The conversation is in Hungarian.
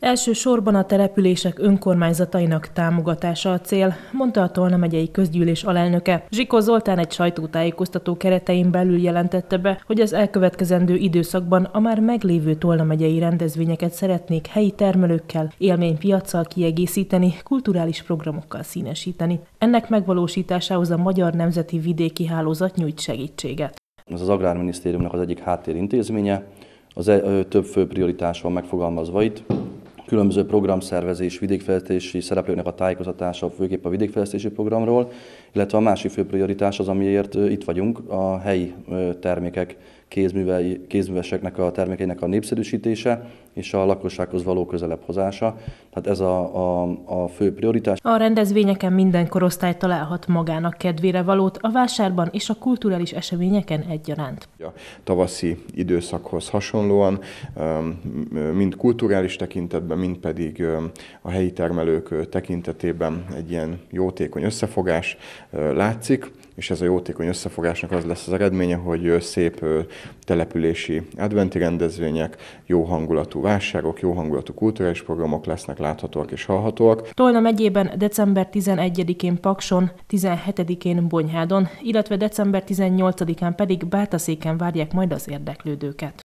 Elsősorban a települések önkormányzatainak támogatása a cél, mondta a Tolna megyei közgyűlés alelnöke. Zsiko Zoltán egy sajtótájékoztató keretein belül jelentette be, hogy az elkövetkezendő időszakban a már meglévő Tolna megyei rendezvényeket szeretnék helyi termelőkkel, élménypiacsal kiegészíteni, kulturális programokkal színesíteni. Ennek megvalósításához a Magyar Nemzeti Vidéki Hálózat nyújt segítséget. Ez az Agrárminisztériumnak az egyik háttérintézménye, az e, több fő prioritás van megfogalmazva itt különböző programszervezés, vidékfejlesztési szereplőknek a tájékozatása, főképp a vidékfejlesztési programról, illetve a másik fő prioritás az, amiért itt vagyunk, a helyi termékek kézművei, kézműveseknek a termékeinek a népszerűsítése és a lakossághoz való közelebb hozása. Tehát ez a, a, a fő prioritás. A rendezvényeken minden korosztály találhat magának kedvére valót a vásárban és a kulturális eseményeken egyaránt. A tavaszi időszakhoz hasonlóan, mind kulturális tekintetben, mind pedig a helyi termelők tekintetében egy ilyen jótékony összefogás látszik és ez a jótékony összefogásnak az lesz az eredménye, hogy szép települési adventi rendezvények, jó hangulatú vásárok, jó hangulatú kulturális programok lesznek láthatóak és hallhatóak. Tolna megyében december 11-én Pakson, 17-én Bonyhádon, illetve december 18-án pedig Bátaszéken várják majd az érdeklődőket.